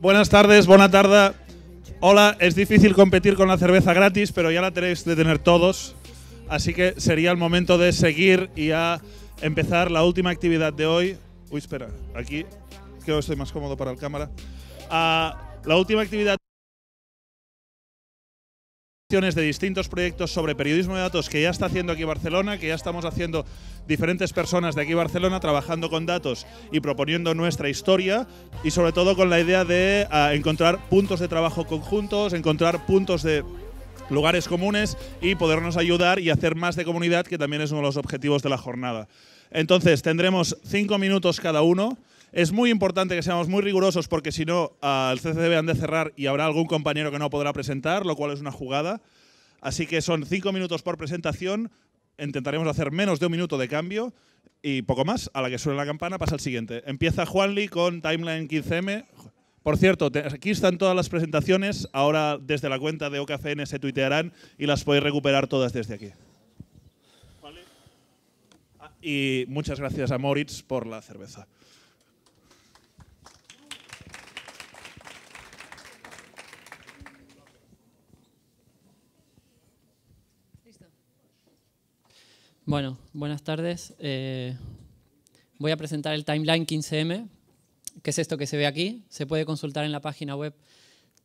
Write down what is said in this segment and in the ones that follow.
Buenas tardes, buena tarde. Hola, es difícil competir con la cerveza gratis, pero ya la tenéis de tener todos. Así que sería el momento de seguir y a empezar la última actividad de hoy. Uy, espera, aquí creo que estoy más cómodo para el cámara. Ah, la última actividad de distintos proyectos sobre periodismo de datos que ya está haciendo aquí Barcelona, que ya estamos haciendo diferentes personas de aquí Barcelona trabajando con datos y proponiendo nuestra historia y sobre todo con la idea de ah, encontrar puntos de trabajo conjuntos, encontrar puntos de lugares comunes y podernos ayudar y hacer más de comunidad, que también es uno de los objetivos de la jornada. Entonces, tendremos cinco minutos cada uno. Es muy importante que seamos muy rigurosos porque si no, al el CCDB han de cerrar y habrá algún compañero que no podrá presentar, lo cual es una jugada. Así que son cinco minutos por presentación. Intentaremos hacer menos de un minuto de cambio y poco más. A la que suene la campana pasa el siguiente. Empieza Juanli con Timeline 15M. Por cierto, aquí están todas las presentaciones. Ahora desde la cuenta de OKFN se tuitearán y las podéis recuperar todas desde aquí. Ah, y muchas gracias a Moritz por la cerveza. Bueno, buenas tardes. Eh, voy a presentar el Timeline 15M, que es esto que se ve aquí. Se puede consultar en la página web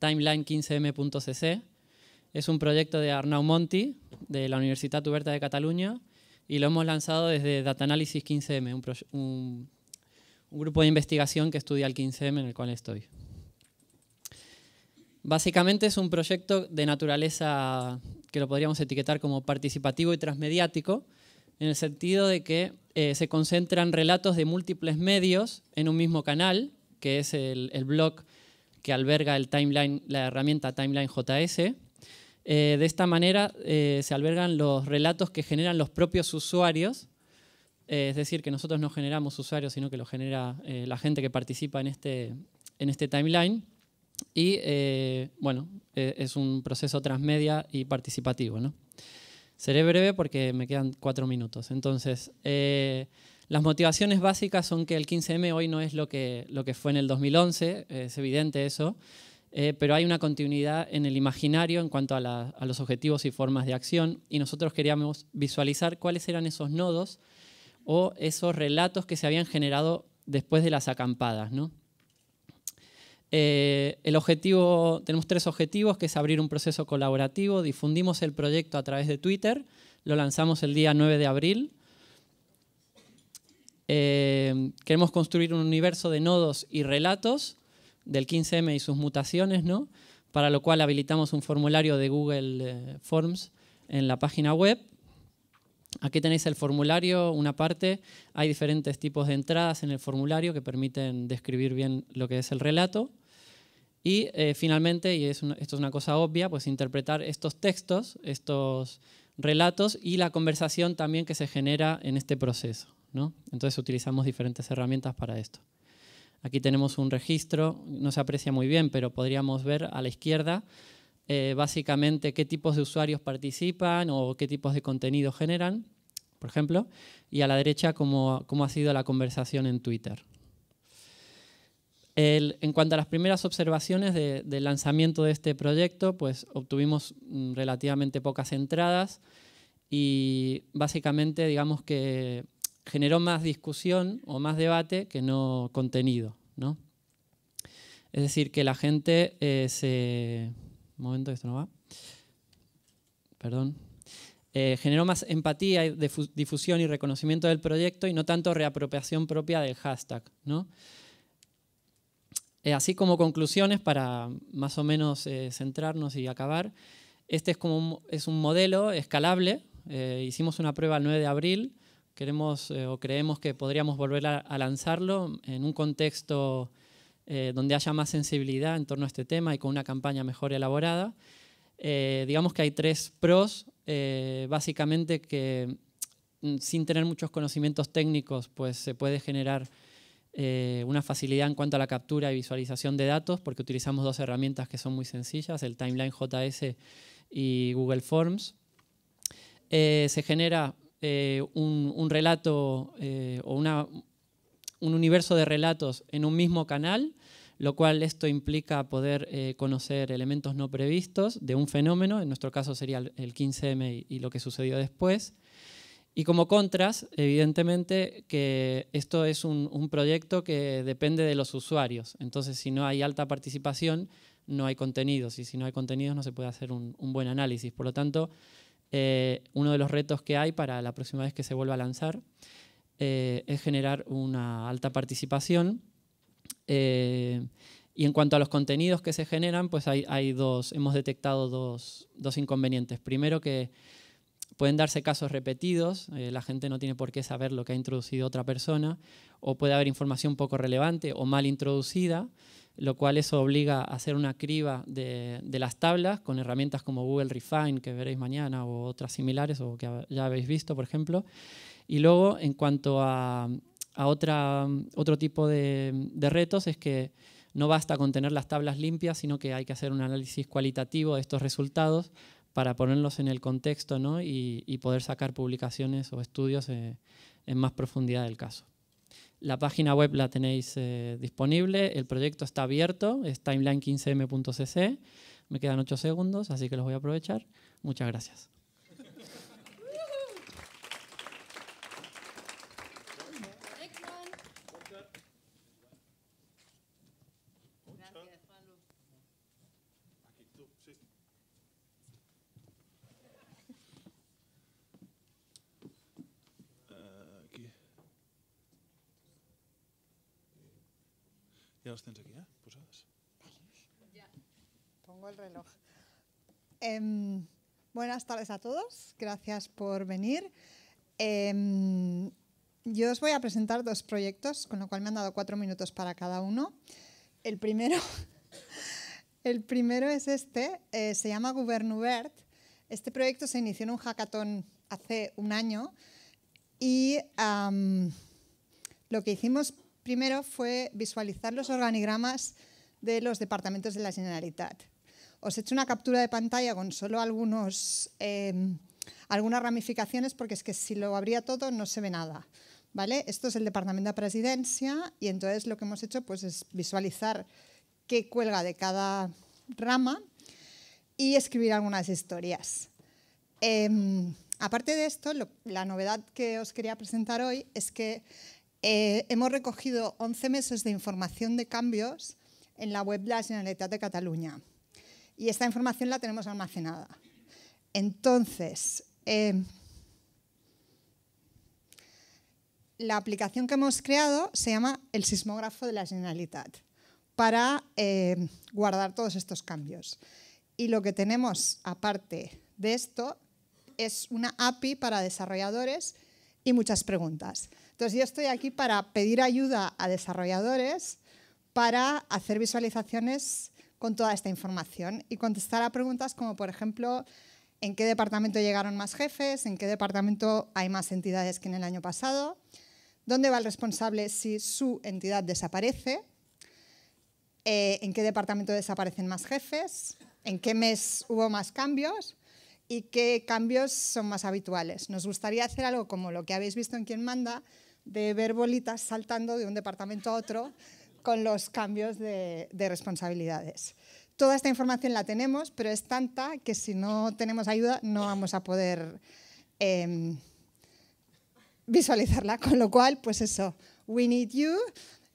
timeline15m.cc. Es un proyecto de Arnau Monti, de la Universidad Tuberta de Cataluña, y lo hemos lanzado desde Data Analysis 15M, un grupo de investigación que estudia el 15M en el cual estoy. Básicamente es un proyecto de naturaleza que lo podríamos etiquetar como participativo y transmediático, en el sentido de que eh, se concentran relatos de múltiples medios en un mismo canal, que es el, blog que alberga la herramienta Timeline JS. Eh, de esta manera eh, se albergan los relatos que generan los propios usuarios, es decir, que nosotros no generamos usuarios, sino que lo genera la gente que participa en este, en este timeline. Y bueno, es un proceso transmedia y participativo. ¿no? Seré breve porque me quedan cuatro minutos. Entonces, eh, las motivaciones básicas son que el 15M hoy no es lo que, lo que fue en el 2011, es evidente eso, eh, pero hay una continuidad en el imaginario en cuanto a, a, los objetivos y formas de acción y nosotros queríamos visualizar cuáles eran esos nodos o esos relatos que se habían generado después de las acampadas. ¿no? Eh, el objetivo, tenemos tres objetivos, que es abrir un proceso colaborativo, difundimos el proyecto a través de Twitter, lo lanzamos el día 9 de abril. Eh, queremos construir un universo de nodos y relatos del 15M y sus mutaciones, ¿no? para lo cual habilitamos un formulario de Google eh, Forms en la página web. Aquí tenéis el formulario, una parte. Hay diferentes tipos de entradas en el formulario que permiten describir bien lo que es el relato. Y eh, finalmente, y esto es una cosa obvia, pues interpretar estos textos, estos relatos y la conversación también que se genera en este proceso. Entonces utilizamos diferentes herramientas para esto. Aquí tenemos un registro, no se aprecia muy bien, pero podríamos ver a la izquierda eh, básicamente qué tipos de usuarios participan o qué tipos de contenido generan, por ejemplo, y a la derecha cómo ha sido la conversación en Twitter en cuanto a las primeras observaciones del lanzamiento de este proyecto, pues obtuvimos mm, relativamente pocas entradas y básicamente digamos que generó más discusión o más debate que no contenido. ¿no? Es decir, que la gente eh, se... Un momento, esto no va. Perdón. Eh, generó más empatía, difusión y reconocimiento del proyecto y no tanto reapropiación propia del hashtag. ¿no? Eh, así como conclusiones para más o menos eh, centrarnos y acabar, este es, como un, es un modelo escalable. Eh, hicimos una prueba el 9 de abril. Queremos o creemos que podríamos volver a, lanzarlo en un contexto donde haya más sensibilidad en torno a este tema y con una campaña mejor elaborada. digamos que hay tres pros, básicamente que mm, sin tener muchos conocimientos técnicos, pues se puede generar eh, una facilidad en cuanto a la captura y visualización de datos, porque utilizamos dos herramientas que son muy sencillas, el Timeline JS y Google Forms. Eh, se genera eh, un, relato o un universo de relatos en un mismo canal, lo cual esto implica poder conocer elementos no previstos de un fenómeno, en nuestro caso sería el 15M y lo que sucedió después. Y como contras, evidentemente que esto es un, proyecto que depende de los usuarios. Entonces, si no hay alta participación, no hay contenidos. Y si no hay contenidos, no se puede hacer un, buen análisis. Por lo tanto, eh, uno de los retos que hay para la próxima vez que se vuelva a lanzar eh, es generar una alta participación. Eh, y en cuanto a los contenidos que se generan, pues hay, dos, hemos detectado dos, dos inconvenientes. Primero que Pueden darse casos repetidos, eh, la gente no tiene por qué saber lo que ha introducido otra persona, o puede haber información poco relevante o mal introducida, lo cual eso obliga a hacer una criba de, las tablas con herramientas como Google Refine, que veréis mañana, o otras similares, o que ya habéis visto, por ejemplo. Y luego, en cuanto a, otro tipo de, de retos, es que no basta con tener las tablas limpias, sino que hay que hacer un análisis cualitativo de estos resultados para ponerlos en el contexto ¿no? y, poder sacar publicaciones o estudios eh, en más profundidad del caso. La página web la tenéis eh, disponible, el proyecto está abierto, es timeline15m.cc, me quedan ocho segundos, así que los voy a aprovechar. Muchas gracias. Em, buenas tardes a todos, gracias por venir. Em, yo os voy a presentar dos proyectos, con lo cual me han dado cuatro minutos para cada uno. El primero, el primero es este, eh, se llama Gubernubert. Este proyecto se inició en un hackathon hace un año y lo que hicimos primero fue visualizar los organigramas de los departamentos de la Generalitat. Os he hecho una captura de pantalla con solo algunos, em, algunas ramificaciones porque es que si lo abría todo no se ve nada. ¿Vale? Esto es el Departamento de Presidencia y entonces lo que hemos hecho pues, es visualizar qué cuelga de cada rama y escribir algunas historias. Em, aparte de esto, la novedad que os quería presentar hoy es que eh, hemos recogido 11 meses de información de cambios en la web de la Generalitat de Cataluña y esta información la tenemos almacenada. Entonces, eh, la aplicación que hemos creado se llama el sismógrafo de la Generalitat para eh, guardar todos estos cambios. Y lo que tenemos aparte de esto es una API para desarrolladores y muchas preguntas. Entonces yo estoy aquí para pedir ayuda a desarrolladores para hacer visualizaciones con toda esta información y contestar a preguntas como, por ejemplo, en qué departamento llegaron más jefes, en qué departamento hay más entidades que en el año pasado, dónde va el responsable si su entidad desaparece, eh, en qué departamento desaparecen más jefes, en qué mes hubo más cambios y qué cambios son más habituales. Nos gustaría hacer algo como lo que habéis visto en Quien Manda, de ver bolitas saltando de un departamento a otro con los cambios de, responsabilidades. Toda esta información la tenemos, pero es tanta que si no tenemos ayuda no vamos a poder em, visualizarla. Con lo cual, pues eso, we need you,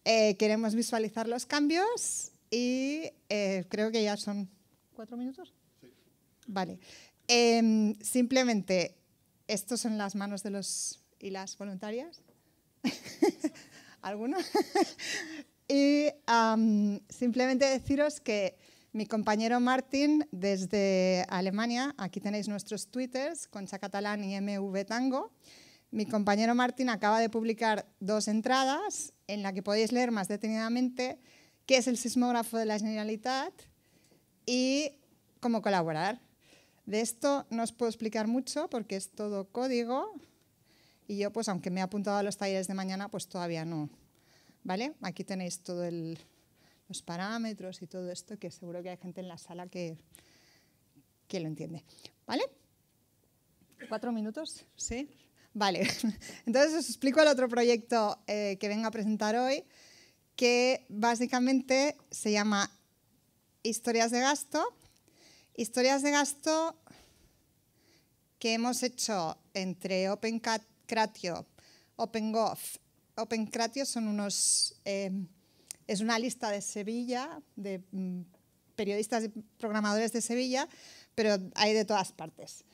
eh, queremos visualizar los cambios y eh, creo que ya son cuatro minutos. Vale. Em, simplemente, estos son las manos de los y las voluntarias. ¿Alguno? Y simplemente deciros que mi compañero Martín, desde Alemania, aquí tenéis nuestros twitters, Concha Catalán y MV Tango. Mi compañero Martín acaba de publicar dos entradas en las que podéis leer más detenidamente qué es el sismógrafo de la Generalitat y cómo colaborar. De esto no os puedo explicar mucho porque es todo código y yo, pues aunque me he apuntado a los talleres de mañana, pues todavía no, ¿Vale? Aquí tenéis todos los parámetros y todo esto, que seguro que hay gente en la sala que, que lo entiende. ¿Vale? ¿Cuatro minutos? ¿Sí? Vale. Entonces os explico el otro proyecto eh, que vengo a presentar hoy, que básicamente se llama Historias de Gasto. Historias de Gasto que hemos hecho entre OpenCratio, Cratio, OpenGov OpenCratio son unos, eh, es una lista de Sevilla, de mm, periodistas y programadores de Sevilla, pero hay de todas partes,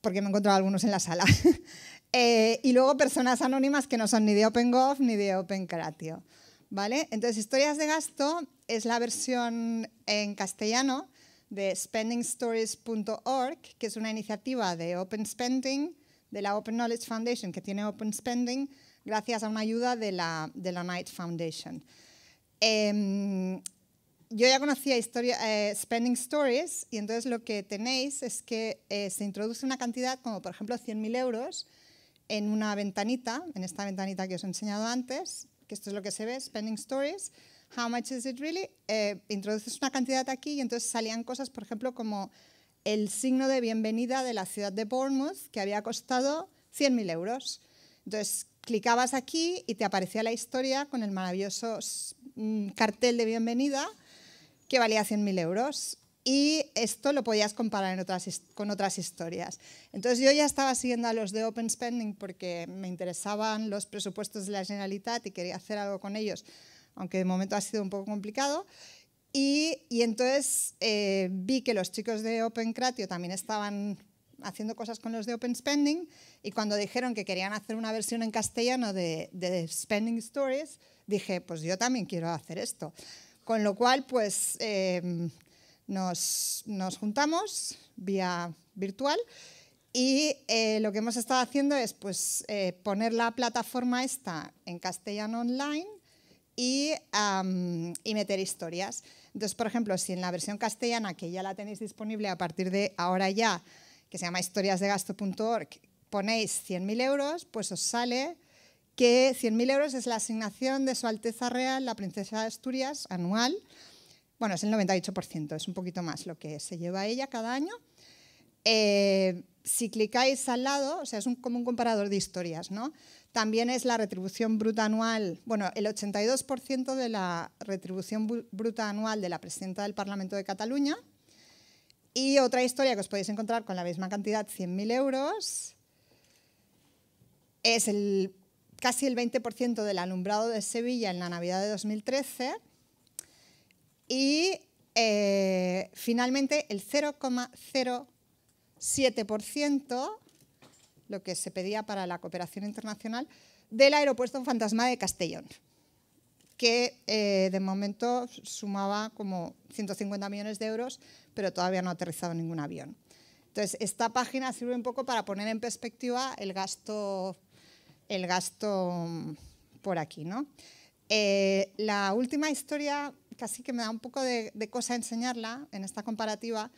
porque me he encontrado algunos en la sala. Eh, y luego personas anónimas que no son ni de OpenGov ni de OpenCratio. ¿Vale? Entonces, Historias de Gasto es la versión en castellano de spendingstories.org, que es una iniciativa de Open Spending, de la Open Knowledge Foundation, que tiene Open Spending, gracias a una ayuda de la, de Knight Foundation. Em, yo ya conocía historia, eh, Spending Stories y entonces lo que tenéis es que eh, se introduce una cantidad como por ejemplo 100.000 euros en una ventanita, en esta ventanita que os he enseñado antes, que esto es lo que se ve, Spending Stories, How much is it really? Eh, introduces una cantidad aquí y entonces salían cosas, por ejemplo, como el signo de bienvenida de la ciudad de Bournemouth, que había costado 100.000 euros. Entonces, clicabas aquí y te aparecía la historia con el maravilloso mm, cartel de bienvenida que valía 100.000 euros. Y esto lo podías comparar con otras historias. Entonces yo ya estaba siguiendo a los de Open Spending porque me interesaban los presupuestos de la Generalitat y quería hacer algo con ellos, aunque de momento ha sido un poco complicado. Y, entonces eh, vi que los chicos de Open Cratio también estaban haciendo cosas con los de Open Spending y cuando dijeron que querían hacer una versión en castellano de, Spending Stories, dije, pues yo también quiero hacer esto. Con lo cual, pues em, nos, nos, juntamos vía virtual y eh, lo que hemos estado haciendo es pues, eh, poner la plataforma esta en castellano online y, y, meter historias. Entonces, por ejemplo, si en la versión castellana, que ya la tenéis disponible a partir de ahora ya, que se llama historiasdegasto.org, ponéis 100.000 euros, pues os sale que 100.000 euros es la asignación de Su Alteza Real, la Princesa de Asturias, anual. Bueno, es el 98%, es un poquito más lo que se lleva ella cada año. Eh, si clicáis al lado, o sea, es un, como un comparador de historias, ¿no? También es la retribución bruta anual, bueno, el 82% de la retribución bruta anual de la presidenta del Parlamento de Cataluña, y otra historia que os podéis encontrar con la misma cantidad, 100.000 euros, es casi el 20% del alumbrado de Sevilla en la Navidad de 2013. Y eh, finalmente el 0,07%, lo que se pedía para la cooperación internacional, del aeropuerto fantasma de Castellón, que eh, de momento sumaba como 150 millones de euros pero todavía no ha aterrizado ningún avión. Entonces, esta página sirve un poco para poner en perspectiva el gasto, el gasto mm, por aquí. ¿no? Eh, la última historia casi que me da un poco de, cosa enseñarla en esta comparativa,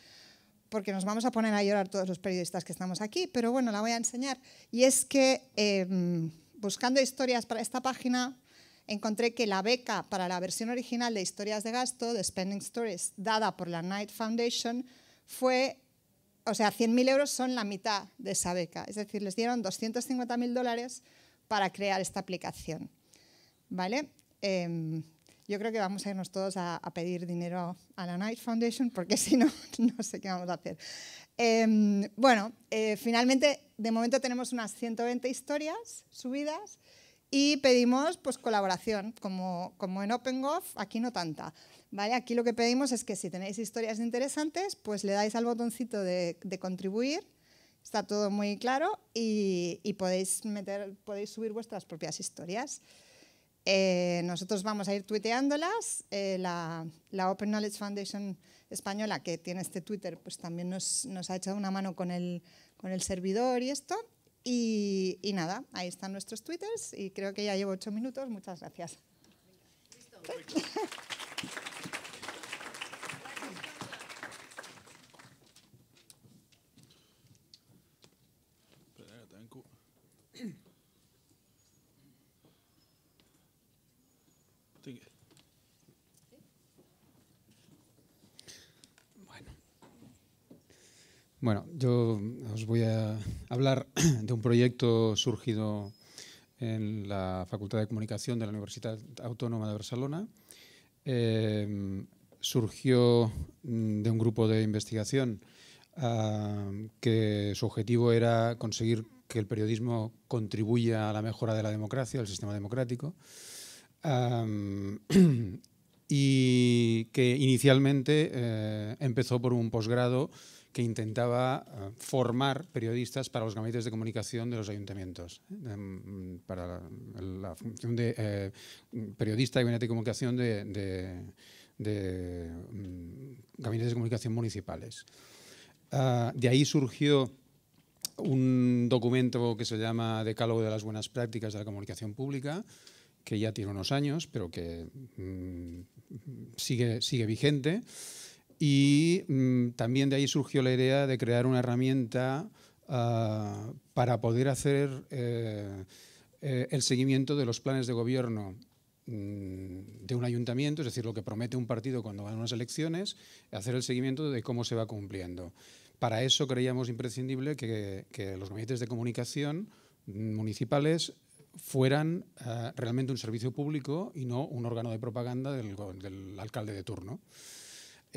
porque nos vamos a poner a llorar todos los periodistas que estamos aquí, pero bueno, la voy a enseñar. Y es que em, buscando historias para esta página, encontré que la beca para la versión original de Historias de Gasto, de Spending Stories, dada por la Knight Foundation, fue, o sea, 100.000 euros son la mitad de esa beca. Es decir, les dieron 250.000 dólares para crear esta aplicación. ¿Vale? Em, yo creo que vamos a irnos todos a, pedir dinero a la Knight Foundation porque si no, no sé qué vamos a hacer. Em, bueno, eh, finalmente, de momento tenemos unas 120 historias subidas y pedimos pues, colaboración, como, como en OpenGov, aquí no tanta. ¿vale? Aquí lo que pedimos es que si tenéis historias interesantes, pues le dais al botoncito de, de contribuir, está todo muy claro y, y, podéis, meter, podéis subir vuestras propias historias. Eh, nosotros vamos a ir tuiteándolas. Eh, la, la, Open Knowledge Foundation española, que tiene este Twitter, pues también nos, nos ha echado una mano con el, con el servidor y esto. Y, nada, ahí están nuestros twitters y creo que ya llevo ocho minutos. Muchas gracias. hablar de un proyecto surgido en la Facultad de Comunicación de la Universidad Autónoma de Barcelona. Em, surgió mm, de un grupo de investigación que su objetivo era conseguir que el periodismo contribuya a la mejora de la democracia, del sistema democrático, y que inicialmente eh, empezó por un posgrado que intentaba eh, formar periodistas para los gabinetes de comunicación de los ayuntamientos, eh, em, para la, función de eh, periodista y gabinete de comunicación de, de mm, gabinetes de comunicación municipales. Ah, de ahí surgió un documento que se llama Decálogo de las Buenas Prácticas de la Comunicación Pública, que ya tiene unos años, pero que mm, sigue, sigue vigente. Y mm, también de ahí surgió la idea de crear una herramienta ah, para poder hacer eh, eh, el seguimiento de los planes de gobierno mm, de un ayuntamiento, es decir, lo que promete un partido cuando van a unas elecciones, hacer el seguimiento de cómo se va cumpliendo. Para eso creíamos imprescindible que, los gabinetes de comunicación mm, municipales fueran ah, realmente un servicio público y no un órgano de propaganda del alcalde de turno.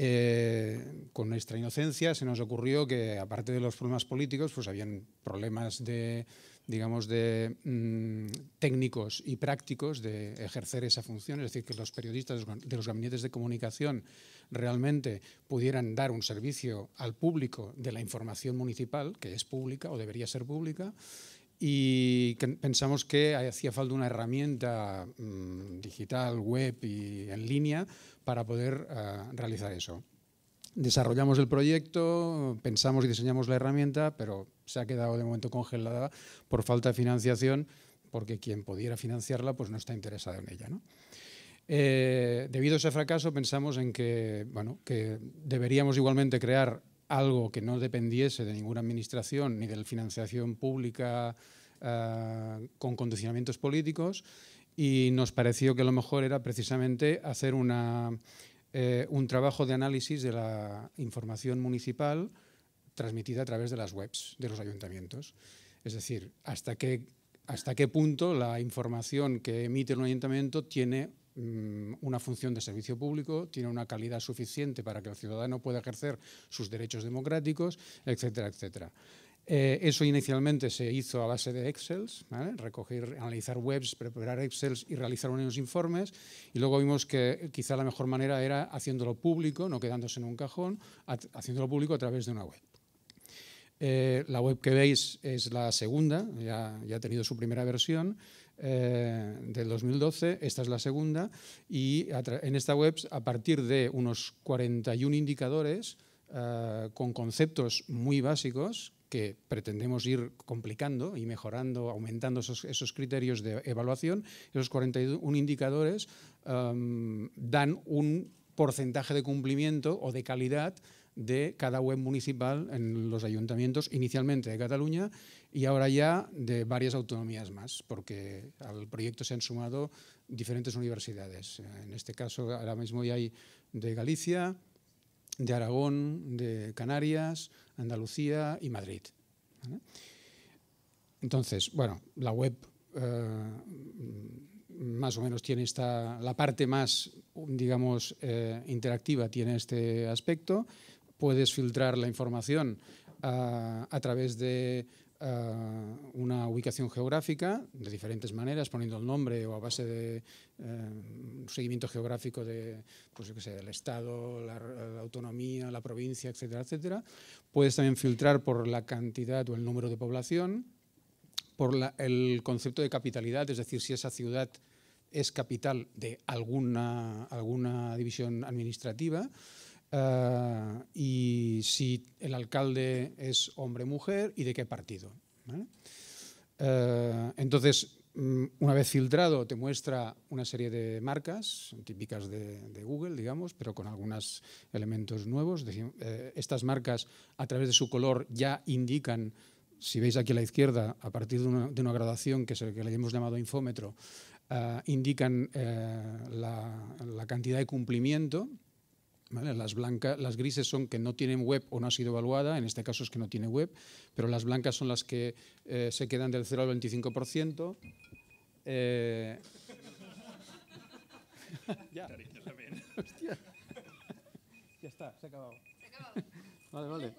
Eh, con nuestra inocencia se nos ocurrió que, aparte de los problemas políticos, pues habían problemas de, digamos, de mm, técnicos y prácticos de ejercer esa función, es decir, que los periodistas de los gabinetes de comunicación realmente pudieran dar un servicio al público de la información municipal, que es pública o debería ser pública, y pensamos que hacía falta una herramienta mm, digital, web y en línea para poder eh, realizar eso. Desarrollamos el proyecto, pensamos y diseñamos la herramienta, pero se ha quedado de momento congelada por falta de financiación, porque quien pudiera financiarla pues no está interesado en ella. Eh, debido a ese fracaso pensamos en que, bueno, que deberíamos igualmente crear algo que no dependiese de ninguna administración ni de la financiación pública eh, con condicionamientos políticos y nos pareció que lo mejor era precisamente hacer una, eh, un trabajo de análisis de la información municipal transmitida a través de las webs de los ayuntamientos. Es decir, hasta qué, hasta qué punto la información que emite un ayuntamiento tiene mm, una función de servicio público, tiene una calidad suficiente para que el ciudadano pueda ejercer sus derechos democráticos, etcétera, etcétera. Eh, eso inicialmente se hizo a base de Excel, recoger, analizar webs, preparar Excel y realizar unos informes. Y luego vimos que quizá la mejor manera era haciéndolo público, no quedándose en un cajón, haciéndolo público a través de una web. Eh, la web que veis es la segunda, ya, ha tenido su primera versión eh, del 2012, esta es la segunda, y en esta web, a partir de unos 41 indicadores, con conceptos muy básicos que pretendemos ir complicando y mejorando, aumentando esos, criterios de evaluación, esos 41 indicadores um, dan un porcentaje de cumplimiento o de calidad de cada web municipal en los ayuntamientos, inicialmente de Cataluña y ahora ya de varias autonomías más, porque al proyecto se han sumado diferentes universidades. En este caso, ahora mismo ya hay de Galicia, de Aragón, de Canarias, Andalucía y Madrid. Entonces, bueno, la web eh, más o menos tiene esta, la parte más, digamos, eh, interactiva tiene este aspecto. Puedes filtrar la información ah, a través de eh, una ubicación geográfica de diferentes maneras, poniendo el nombre o a base de eh, un seguimiento geográfico de, del pues Estado, la, autonomía, la provincia, etcétera, etcétera. Puedes también filtrar por la cantidad o el número de población, por el concepto de capitalidad, es decir, si esa ciudad es capital de alguna división administrativa, eh, y si el alcalde es hombre mujer y de qué partido. Eh, entonces, mm, una vez filtrado, te muestra una serie de marcas típicas de, Google, digamos, pero con algunos elementos nuevos. Eh, estas marcas, a través de su color, ya indican, si veis aquí a la izquierda, a partir de una, gradación que, que le hemos llamado infómetro, indican la, la, cantidad de cumplimiento ¿Vale? Las, blancas, las grises son que no tienen web o no ha sido evaluada, en este caso es que no tiene web, pero las blancas son las que eh, se quedan del 0 al 25%. Eh... ya. Hostia. ya está, se ha acabado. Se ha acabado. Vale, vale.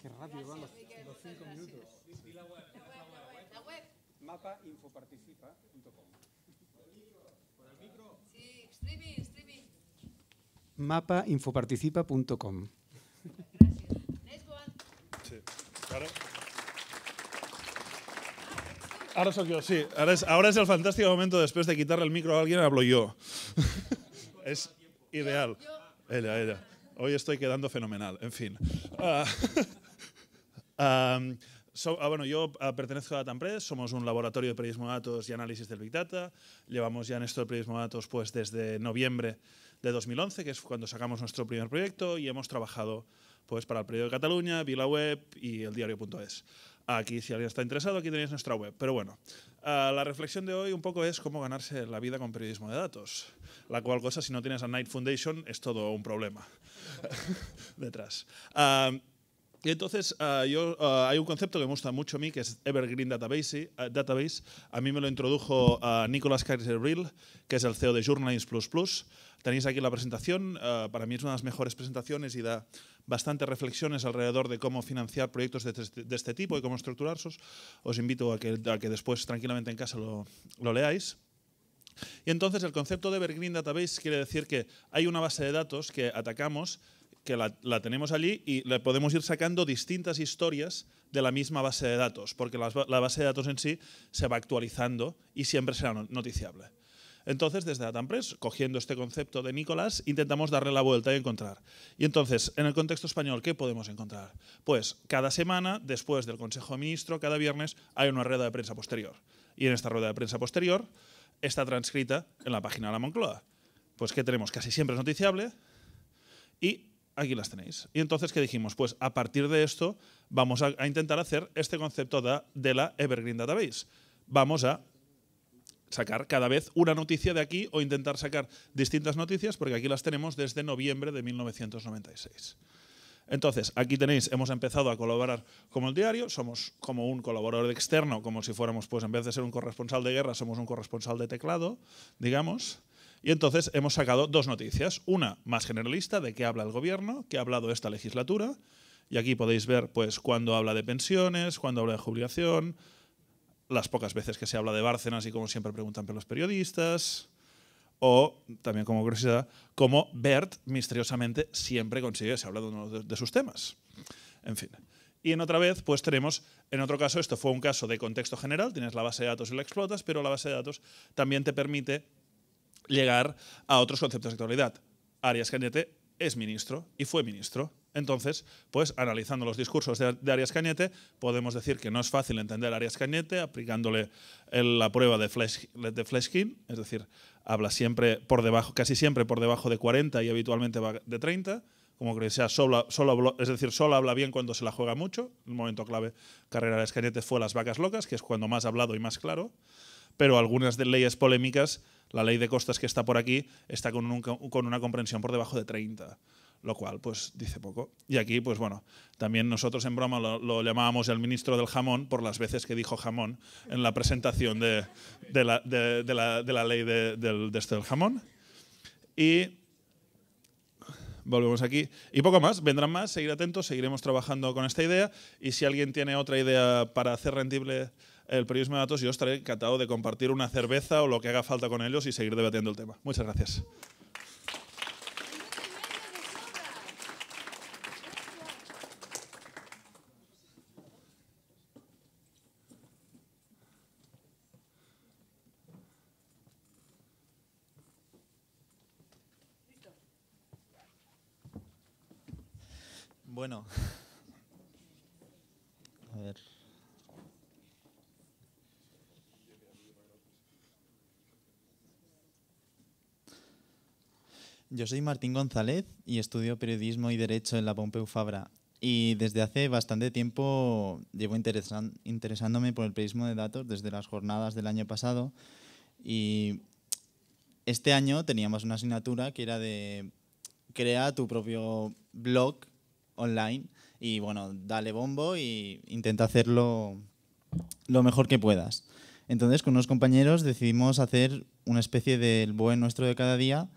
Qué rápido van los, cinco minutos. La web, la web. Mapainfoparticipa.com mapainfoparticipa.com. Ahora Ahora es, el fantástico momento después de quitarle el micro a alguien, hablo yo. es ideal. Hoy estoy quedando fenomenal, en fin. Ah, ah, bueno, yo ah, pertenezco a Tanpres, somos un laboratorio de periodismo de datos y análisis del Big Data. Llevamos ya en esto de periodismo de datos pues, desde noviembre de 2011, que es cuando sacamos nuestro primer proyecto y hemos trabajado pues, para el Periódico de Cataluña, Vila Web y el diario.es. Aquí, si alguien está interesado, aquí tenéis nuestra web. Pero bueno, ah, la reflexión de hoy un poco es cómo ganarse la vida con periodismo de datos, la cual cosa, si no tienes a Night Foundation, es todo un problema detrás. Ah, y entonces ah, yo, ah, hay un concepto que me gusta mucho a mí, que es Evergreen Database. Ah, database. A mí me lo introdujo Nicolas Kaiser que es el CEO de Journals Tenéis aquí la presentación. para mí es una de las mejores presentaciones y da bastantes reflexiones alrededor de cómo financiar proyectos de, este, este tipo y cómo estructurarlos. Os invito a que, después tranquilamente en casa lo, lo leáis. Y entonces el concepto de Evergreen Database quiere decir que hay una base de datos que atacamos que la, tenemos allí y le podemos ir sacando distintas historias de la misma base de datos, porque la, base de datos en sí se va actualizando y siempre será noticiable. Entonces, desde Atanpres, cogiendo este concepto de Nicolás, intentamos darle la vuelta y encontrar. Y entonces, en el contexto español, ¿qué podemos encontrar? Pues cada semana, después del Consejo de Ministro, cada viernes hay una rueda de prensa posterior. Y en esta rueda de prensa posterior está transcrita en la página de la Moncloa. Pues que tenemos casi siempre es noticiable y aquí las tenéis. Y entonces, ¿qué dijimos? Pues a partir de esto vamos a, intentar hacer este concepto de, de, la Evergreen Database. Vamos a sacar cada vez una noticia de aquí o intentar sacar distintas noticias porque aquí las tenemos desde noviembre de 1996. Entonces, aquí tenéis, hemos empezado a colaborar como el diario, somos como un colaborador externo, como si fuéramos, pues en vez de ser un corresponsal de guerra, somos un corresponsal de teclado, digamos. Y entonces hemos sacado dos noticias. Una más generalista de qué habla el gobierno, qué ha hablado esta legislatura. Y aquí podéis ver pues, cuando habla de pensiones, cuando habla de jubilación, las pocas veces que se habla de Bárcenas y como siempre preguntan por los periodistas. O, también como curiosidad, cómo Bert misteriosamente siempre consigue se habla de uno de sus temas. En fin. Y en otra vez, pues tenemos, en otro caso, esto fue un caso de contexto general, tienes la base de datos y la explotas, pero la base de datos también te permite llegar a otros conceptos de actualidad. Arias Cañete es ministro y fue ministro. Entonces, pues analizando los discursos de, Arias Cañete, podemos decir que no es fácil entender a Arias Cañete aplicándole la prueba de, Fleshkin, es decir, habla siempre por debajo, casi siempre por debajo de 40 y habitualmente va de 30, como que sea solo, es decir, solo habla bien cuando se la juega mucho. El momento clave carrera de Arias Cañete fue las vacas locas, que es cuando más hablado y más claro, pero algunas de leyes polémicas la ley de costas que está por aquí está con, una comprensión por debajo de 30 lo cual pues dice poco. Y aquí pues bueno, también nosotros en broma lo, llamábamos el ministro del jamón por las veces que dijo jamón en la presentación de, la, ley de la, ley del, jamón. Y volvemos aquí. Y poco más, vendrán más, seguir atentos, seguiremos trabajando con esta idea y si alguien tiene otra idea para hacer rendible el periodismo de datos, yo estaré encantado de compartir una cerveza o lo que haga falta con ellos y seguir debatiendo el tema. Muchas gracias. Bueno, Yo soy Martín González y estudio periodismo y derecho en la Pompeu Fabra. Y desde hace bastante tiempo llevo interesándome por el periodismo de datos desde las jornadas del año pasado. Y este año teníamos una asignatura que era de crea tu propio blog online y bueno, dale bombo e intenta hacerlo lo mejor que puedas. Entonces con unos compañeros decidimos hacer una especie del buen nuestro de cada día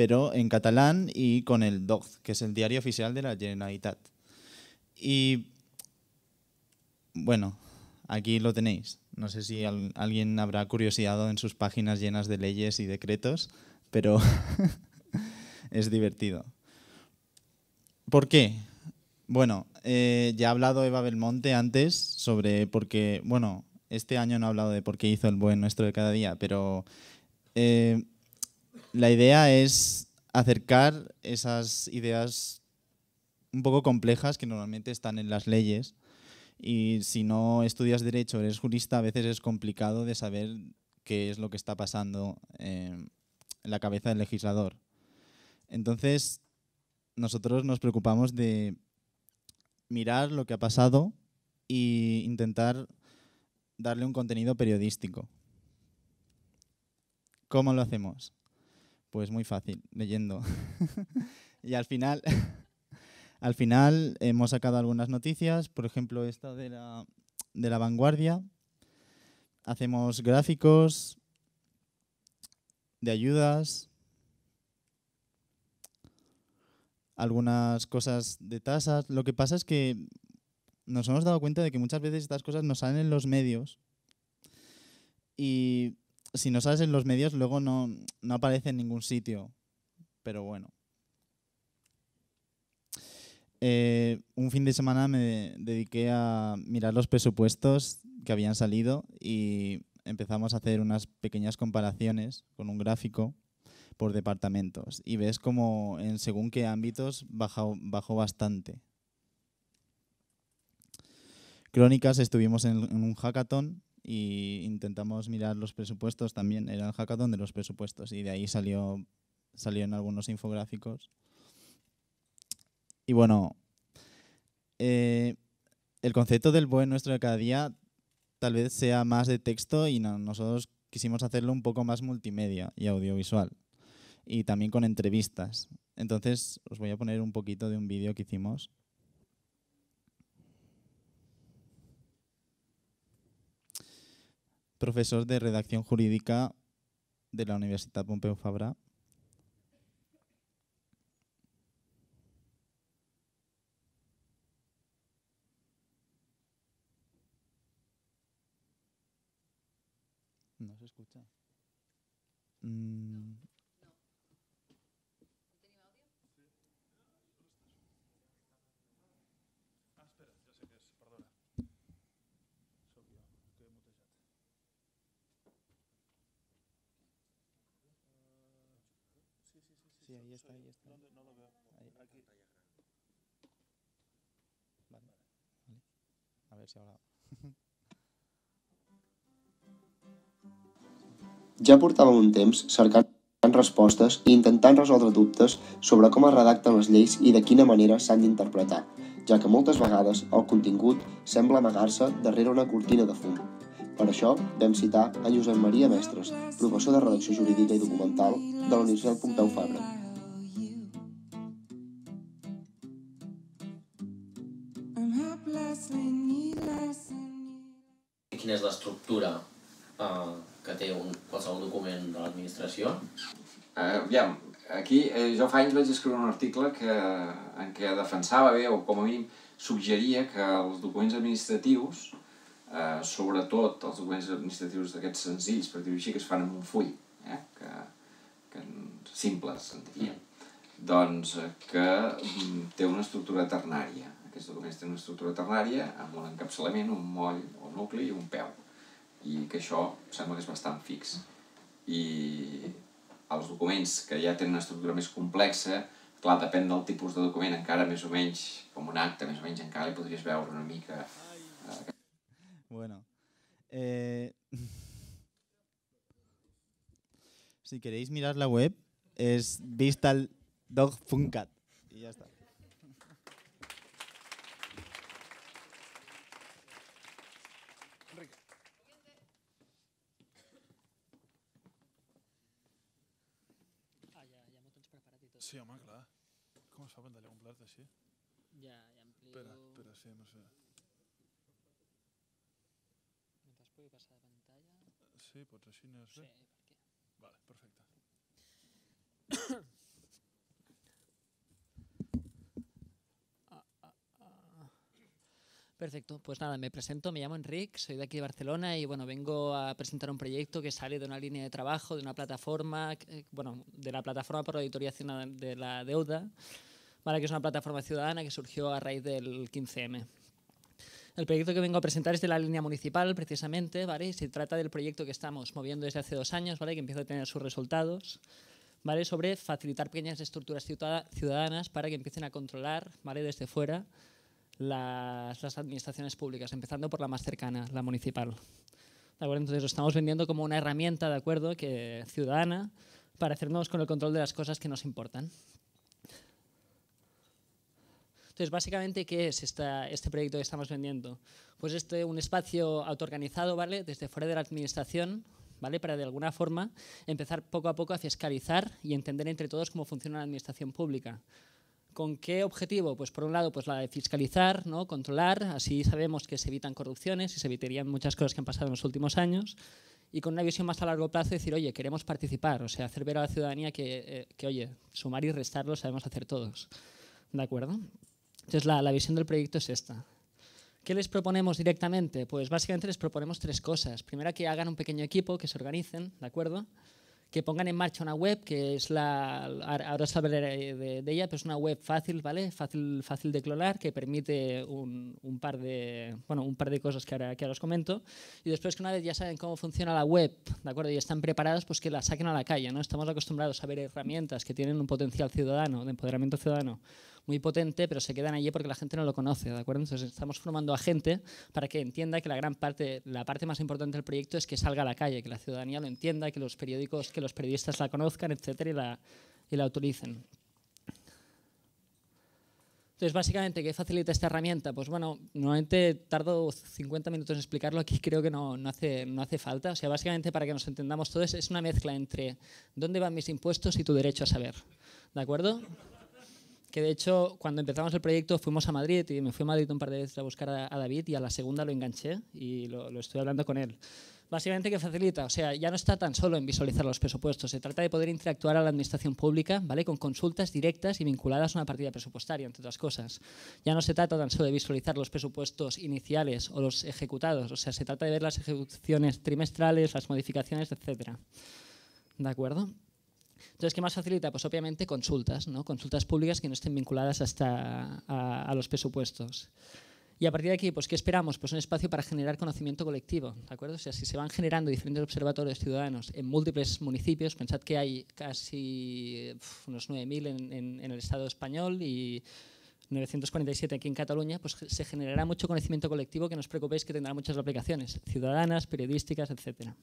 pero en catalán y con el DOC, que es el diario oficial de la Generalitat. Y bueno, aquí lo tenéis. No sé si alguien habrá curiosidad en sus páginas llenas de leyes y decretos, pero es divertido. ¿Por qué? Bueno, eh, ya ha hablado Eva Belmonte antes sobre por qué, bueno, este año no ha hablado de por qué hizo el buen nuestro de cada día, pero eh, la idea es acercar esas ideas un poco complejas que normalmente están en las leyes. Y si no estudias derecho, eres jurista, a veces es complicado de saber qué es lo que está pasando eh, en la cabeza del legislador. Entonces, nosotros nos preocupamos de mirar lo que ha pasado e intentar darle un contenido periodístico. ¿Cómo lo hacemos? Pues muy fácil, leyendo. y al final, al final hemos sacado algunas noticias, por ejemplo esta de la, de la vanguardia. Hacemos gráficos de ayudas, algunas cosas de tasas. Lo que pasa es que nos hemos dado cuenta de que muchas veces estas cosas nos salen en los medios y si no sabes en los medios, luego no, aparece en ningún sitio. Pero bueno. Eh, un fin de semana me dediqué a mirar los presupuestos que habían salido y empezamos a hacer unas pequeñas comparaciones con un gráfico por departamentos y ves como en según qué ámbitos bajó, bajó bastante. Crónicas estuvimos en, en un hackathon y intentamos mirar los presupuestos también. Era el hackathon de los presupuestos y de ahí salió, en algunos infográficos. Y bueno, eh, el concepto del buen nuestro de cada día tal vez sea más de texto y nosotros quisimos hacerlo un poco más multimedia y audiovisual. Y también con entrevistas. Entonces os voy a poner un poquito de un vídeo que hicimos. profesor de redacción jurídica de la Universidad Pompeu Fabra. No se escucha. Mm. ahí está, ahí está. ¿Dónde? No lo veo. Ahí. Aquí. Vale. vale. A ver si ahora. ja portava un temps cercant respostes i intentant resoldre dubtes sobre com es redacten les lleis i de quina manera s'han d'interpretar, ja que moltes vegades el contingut sembla amagar-se darrere una cortina de fum. Per això vam citar a Josep Maria Mestres, professor de redacció jurídica i documental de la Universitat Pompeu Fabra, estructura eh, que té un, qualsevol document de l'administració? Uh, aviam, aquí eh, jo fa anys vaig escriure un article que, en què defensava bé, o com a mínim suggeria que els documents administratius, eh, sobretot els documents administratius d'aquests senzills, per dir-ho així, que es fan amb un full, eh, que, que simples, en diria, doncs, eh, mm. doncs que té una estructura ternària. Aquests documents tenen una estructura ternària amb un encapçalament, un moll o nucli i un peu i que això sembla que és bastant fix. I els documents que ja tenen una estructura més complexa, clar, depèn del tipus de document, encara més o menys, com un acte, més o menys encara li podries veure una mica... Eh, bueno, eh... si queréis mirar la web, es vistaldog.cat y ya está. Sí, home, clar. Com es fa per tallar un plat així? Ja, ja amplio... Espera, espera, sí, no sé. Mentre es pugui passar de pantalla... Sí, pots així, no és sí. bé? Sí, Perfecto, pues nada, me presento, me llamo Enrique soy de aquí de Barcelona y bueno, vengo a presentar un proyecto que sale de una línea de trabajo, de una plataforma, eh, bueno, de la plataforma para auditoría de la deuda, ¿vale? que es una plataforma ciudadana que surgió a raíz del 15M. El proyecto que vengo a presentar es de la línea municipal, precisamente, ¿vale? se trata del proyecto que estamos moviendo desde hace dos años, ¿vale? Que empieza a tener sus resultados. ¿vale? sobre facilitar pequeñas estructuras ciudadanas para que empiecen a controlar ¿vale? desde fuera las, administraciones públicas, empezando por la más cercana, la municipal. Entonces lo estamos vendiendo como una herramienta, ¿de acuerdo?, que, ciudadana para hacernos con el control de las cosas que nos importan. Entonces, básicamente, ¿qué es este proyecto que estamos vendiendo? Pues este, un espacio autoorganizado, ¿vale?, desde fuera de la administración, ¿vale?, para de alguna forma empezar poco a poco a fiscalizar y entender entre todos cómo funciona la administración pública. ¿Con qué objetivo? Pues por un lado, pues la de fiscalizar, ¿no? controlar, así sabemos que se evitan corrupciones y se evitarían muchas cosas que han pasado en los últimos años. Y con una visión más a largo plazo, decir, oye, queremos participar, o sea, hacer ver a la ciudadanía que, eh, oye, sumar y restar lo sabemos hacer todos. ¿De acuerdo? Entonces, la, la visión del proyecto es esta. ¿Qué les proponemos directamente? Pues básicamente les proponemos tres cosas. Primera, que hagan un pequeño equipo, que se organicen, ¿de acuerdo? que pongan en marcha una web, que es la, ahora os de, ella, pero una web fácil, ¿vale? Fácil, fácil de clonar, que permite un, par de, un par de cosas que ahora, que os comento. Y después que una vez ya saben cómo funciona la web, ¿de acuerdo? Y están preparados, pues que la saquen a la calle, ¿no? Estamos acostumbrados a ver herramientas que tienen un potencial ciudadano, de empoderamiento ciudadano, muy potente, pero se quedan allí porque la gente no lo conoce, ¿de acuerdo? Entonces estamos formando a gente para que entienda que la gran parte, la parte más importante del proyecto es que salga a la calle, que la ciudadanía lo entienda, que los periódicos, que los periodistas la conozcan, etcétera, y la, y la utilicen. Entonces, básicamente, ¿qué facilita esta herramienta? Pues bueno, normalmente tardo 50 minutos en explicarlo, aquí creo que no, no, hace, no hace falta. O sea, básicamente, para que nos entendamos todos, es una mezcla entre dónde van mis impuestos y tu derecho a saber. ¿De acuerdo? que de hecho cuando empezamos el proyecto fuimos a Madrid y me fui a Madrid un par de veces a buscar a, David y a la segunda lo enganché y lo, lo estoy hablando con él. Básicamente que facilita, o sea, ya no está tan solo en visualizar los presupuestos, se trata de poder interactuar a la administración pública, ¿vale? Con consultas directas y vinculadas a una partida presupuestaria, entre otras cosas. Ya no se trata tan solo de visualizar los presupuestos iniciales o los ejecutados, o sea, se trata de ver las ejecuciones trimestrales, las modificaciones, etcétera. ¿De acuerdo? Entonces, ¿qué más facilita? Pues obviamente consultas, ¿no? consultas públicas que no estén vinculadas hasta a, los presupuestos. Y a partir de aquí, pues, ¿qué esperamos? Pues un espacio para generar conocimiento colectivo, ¿de acuerdo? O sea, si se van generando diferentes observatorios ciudadanos en múltiples municipios, pensad que hay casi unos 9.000 en, en, en, el Estado español y 947 aquí en Cataluña, pues se generará mucho conocimiento colectivo que no os preocupéis que tendrá muchas aplicaciones, ciudadanas, periodísticas, etcétera.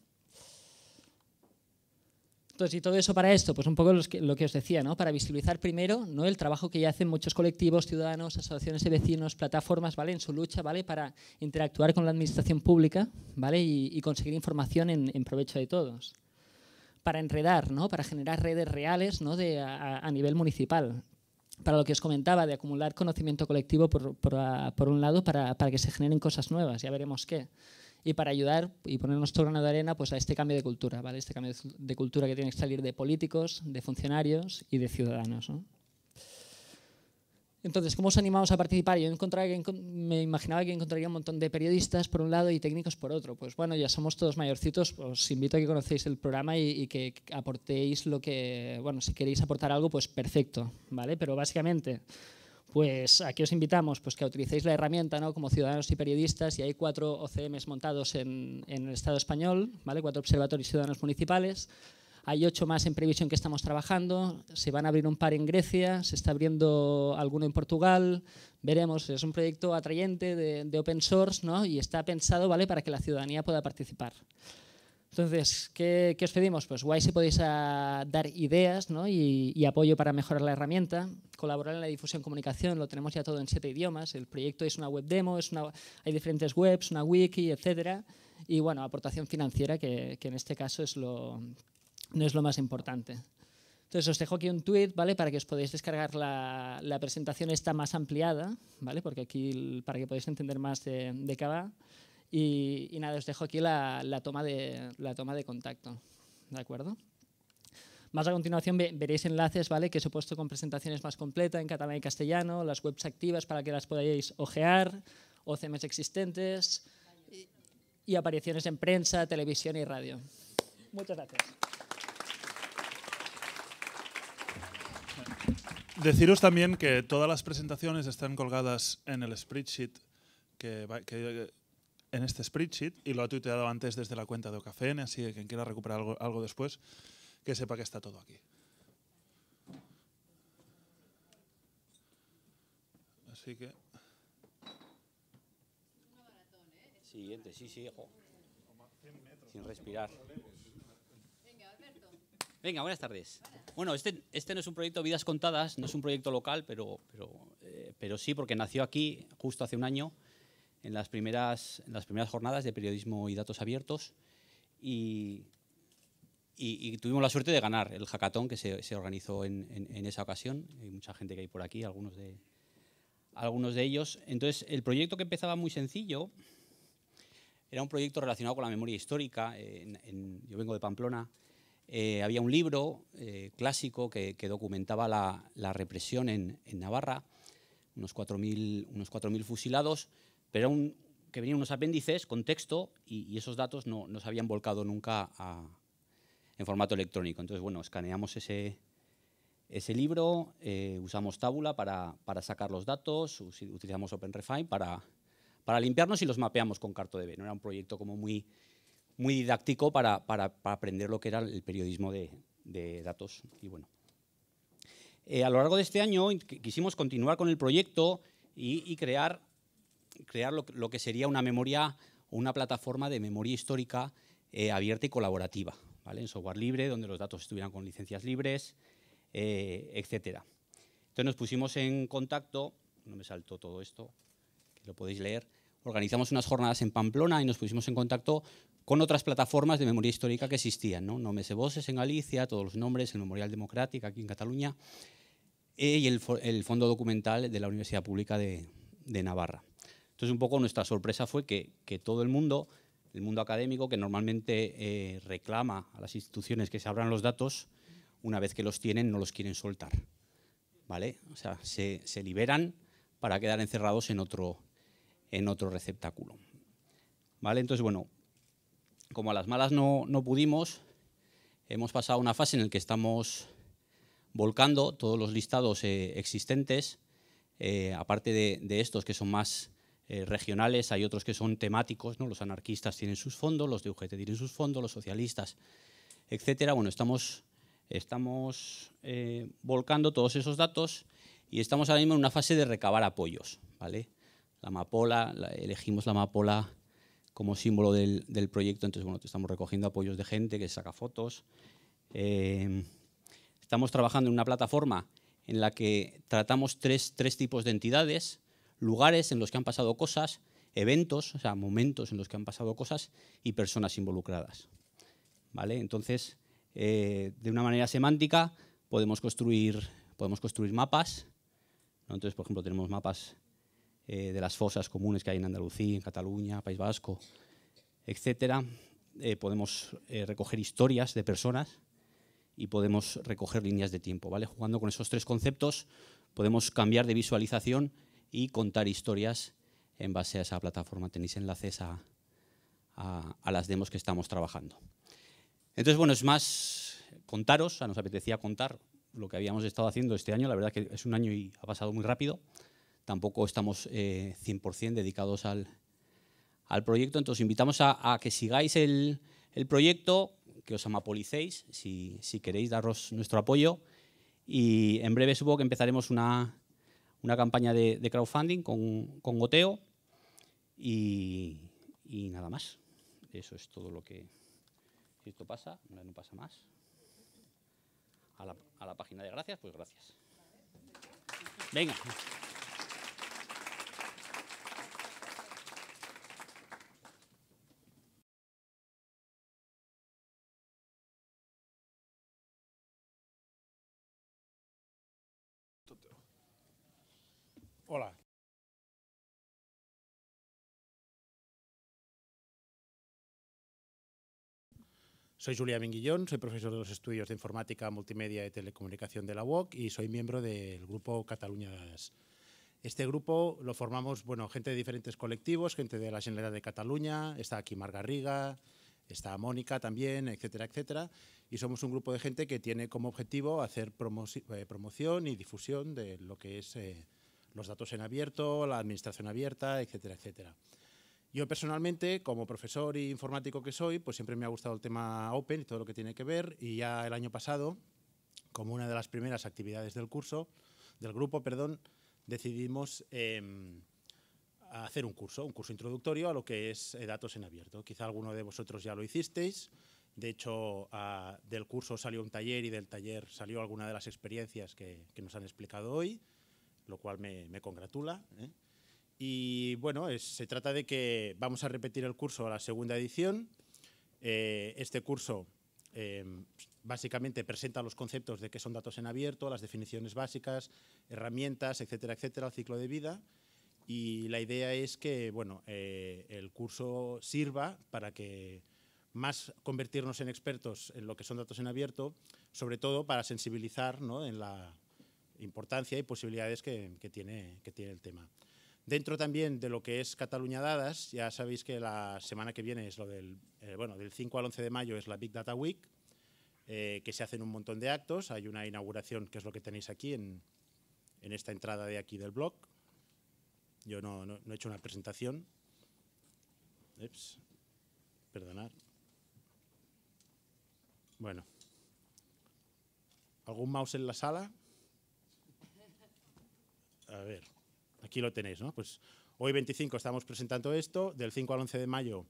Entonces, ¿y todo eso para esto? Pues un poco lo que os decía, ¿no? Para visibilizar primero ¿no? el trabajo que ya hacen muchos colectivos, ciudadanos, asociaciones de vecinos, plataformas, ¿vale? En su lucha, ¿vale? Para interactuar con la administración pública, ¿vale? Y, conseguir información en, provecho de todos. Para enredar, ¿no? Para generar redes reales, ¿no? a, nivel municipal para lo que os comentaba, de acumular conocimiento colectivo por, un lado para, que se generen cosas nuevas, ya veremos qué y para ayudar y poner nuestro grano de arena pues, a este cambio de cultura, ¿vale? este cambio de cultura que tiene que salir de políticos, de funcionarios y de ciudadanos. Entonces, ¿cómo os animamos a participar? Yo que me imaginaba que encontraría un montón de periodistas por un lado y técnicos por otro. Pues bueno, ya somos todos mayorcitos, os invito a que conocéis el programa y, y que aportéis lo que, bueno, si queréis aportar algo, pues perfecto, ¿vale? Pero básicamente, pues aquí os invitamos pues, que utilicéis la herramienta ¿no? como ciudadanos y periodistas y hay cuatro OCMs montados en, el Estado español, ¿vale? cuatro observatorios ciudadanos municipales, hay ocho más en previsión que estamos trabajando, se van a abrir un par en Grecia, se está abriendo alguno en Portugal, veremos, es un proyecto atrayente de, open source y está pensado ¿vale? para que la ciudadanía pueda participar. Entonces, ¿qué, os pedimos? Pues guay si podéis ah, dar ideas y, apoyo para mejorar la herramienta, colaborar en la difusión comunicación, lo tenemos ya todo en siete idiomas, el proyecto es una web demo, es hay diferentes webs, una wiki, etcétera, y bueno, aportación financiera, que, en este caso es lo, no es lo más importante. Entonces os dejo aquí un tweet, ¿vale? Para que os podáis descargar la, presentación esta más ampliada, ¿vale? Porque aquí, para que podáis entender más de, de qué va. Y, nada, os dejo aquí la, toma de, la toma de contacto. ¿De acuerdo? Más a continuación veréis enlaces, ¿vale? Que he puesto con presentaciones más completas en catalán y castellano, las webs activas para que las podáis ojear, OCMs existentes y, apariciones en prensa, televisión y radio. Muchas gracias. Deciros también que todas las presentaciones están colgadas en el spreadsheet que, que en este spreadsheet y lo ha tuiteado antes desde la cuenta de Ocafén, así que quien quiera recuperar algo, algo después, que sepa que está todo aquí. Así que... Siguiente, sí, sí, hijo. Sin respirar. Venga, buenas tardes. Bueno, este, este no es un proyecto Vidas Contadas, no es un proyecto local, pero, pero, eh, pero sí, porque nació aquí justo hace un año en las primeras, las primeras jornadas de periodismo y datos abiertos y, tuvimos la suerte de ganar el hackathon que se, organizó en, esa ocasión. Hay mucha gente que hay por aquí, algunos de, algunos de ellos. Entonces, el proyecto que empezaba muy sencillo era un proyecto relacionado con la memoria histórica. yo vengo de Pamplona. Eh, había un libro eh, clásico que, documentaba la, represión en, Navarra, unos 4.000 unos fusilados, pero que venían unos apéndices con texto y, esos datos no, se habían volcado nunca en formato electrónico. Entonces, bueno, escaneamos ese, libro, eh, usamos Tabula para, sacar los datos, utilizamos OpenRefine para, para limpiarnos y los mapeamos con CartoDB. ¿no? Era un proyecto como muy, didáctico para, aprender lo que era el periodismo de, datos. Y bueno. Eh, a lo largo de este año quisimos continuar con el proyecto y crear crear lo, que sería una memoria una plataforma de memoria histórica eh, abierta y colaborativa, ¿vale? en software libre, donde los datos estuvieran con licencias libres, eh, etc. Entonces nos pusimos en contacto, no me saltó todo esto, que lo podéis leer, organizamos unas jornadas en Pamplona y nos pusimos en contacto con otras plataformas de memoria histórica que existían, ¿no? Nomes Voces en Galicia, todos los nombres, el Memorial Democrático aquí en Cataluña eh, y el, Fondo Documental de la Universidad Pública de Navarra. Entonces, un poco nuestra sorpresa fue que, todo el mundo, el mundo académico, que normalmente eh, reclama a las instituciones que se abran los datos, una vez que los tienen, no los quieren soltar. ¿Vale? O sea, se, liberan para quedar encerrados en otro, receptáculo. ¿Vale? Entonces, bueno, como a las malas no, pudimos, hemos pasado una fase en la que estamos volcando todos los listados eh, existentes, eh, aparte de, de, estos que son más eh, regionales, hay otros que son temáticos, ¿no? los anarquistas tienen sus fondos, los de UGT tienen sus fondos, los socialistas, etcétera. Bueno, estamos, estamos eh, volcando todos esos datos y estamos ahora mismo en una fase de recabar apoyos. ¿vale? La amapola, elegimos la amapola como símbolo del, del, proyecto, entonces bueno, estamos recogiendo apoyos de gente que saca fotos. Em, estamos trabajando en una plataforma en la que tratamos tres, tres tipos de entidades, lugares en los que han pasado cosas, eventos, o sea, momentos en los que han pasado cosas y personas involucradas. ¿Vale? Entonces, eh, de una manera semántica, podemos construir, podemos construir mapas. Entonces, por ejemplo, tenemos mapas eh, de las fosas comunes que hay en Andalucía, en Cataluña, País Vasco, etcétera. Eh, podemos recoger historias de personas y podemos recoger líneas de tiempo. ¿vale? Jugando con esos tres conceptos, podemos cambiar de visualización y contar historias en base a esa plataforma. Tenéis enlaces a, a, a las demos que estamos trabajando. Entonces, bueno, es más contaros, nos apetecía contar lo que habíamos estado haciendo este año. La verdad que es un año y ha pasado muy rápido. Tampoco estamos 100% eh, dedicados al, proyecto. Entonces, invitamos a, que sigáis el, proyecto, que os amapolicéis, si, si queréis daros nuestro apoyo. Y en breve supongo que empezaremos una, una campaña de, crowdfunding con, con goteo y, nada más. Eso es todo lo que... esto pasa, no pasa más. A la, a la página de gracias, pues gracias. Venga. Soy Julián Minguillón, soy profesor de los estudios de informática, multimedia y telecomunicación de la UOC y soy miembro del grupo Cataluña Este grupo lo formamos bueno, gente de diferentes colectivos, gente de la Generalitat de Cataluña, está aquí Margarriga, está Mónica también, etcétera, etcétera. Y somos un grupo de gente que tiene como objetivo hacer eh, promoción y difusión de lo que es eh, los datos en abierto, la administración abierta, etcétera, etcétera. Yo personalmente, como profesor y informático que soy, pues siempre me ha gustado el tema Open y todo lo que tiene que ver. Y ya el año pasado, como una de las primeras actividades del curso, del grupo, perdón, decidimos em, hacer un curso, un curso introductorio a lo que es eh, datos en abierto. Quizá alguno de vosotros ya lo hicisteis. De hecho, del curso salió un taller y del taller salió alguna de las experiencias que, nos han explicado hoy, lo cual me, congratula. ¿eh? Y bueno, se trata de que vamos a repetir el curso a la segunda edición. Eh, este curso em, básicamente presenta los conceptos de qué son datos en abierto, las definiciones básicas, herramientas, etcétera, etcétera, el ciclo de vida. Y la idea es que bueno, eh, el curso sirva para que más convertirnos en expertos en lo que son datos en abierto, sobre todo para sensibilizar en la importancia y posibilidades que tiene el tema. Dentro también de lo que es Cataluña Dadas, ya sabéis que la semana que viene es lo del, eh, bueno, del 5 al 11 de mayo es la Big Data Week, eh, que se hacen un montón de actos, hay una inauguración que es lo que tenéis aquí en, esta entrada de aquí del blog. Yo no, he hecho una presentación. Eps, perdonad. Bueno. ¿Algún mouse en la sala? A ver aquí lo tenéis, Pues hoy 25 estamos presentando esto, del 5 al 11 de mayo